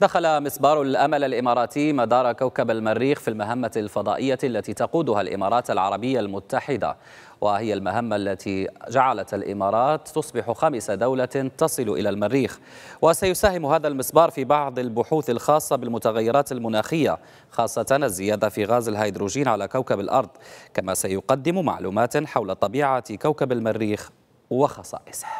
دخل مسبار الأمل الإماراتي مدار كوكب المريخ في المهمة الفضائية التي تقودها الإمارات العربية المتحدة وهي المهمة التي جعلت الإمارات تصبح خامس دولة تصل إلى المريخ وسيساهم هذا المسبار في بعض البحوث الخاصة بالمتغيرات المناخية خاصة الزيادة في غاز الهيدروجين على كوكب الأرض كما سيقدم معلومات حول طبيعة كوكب المريخ وخصائصه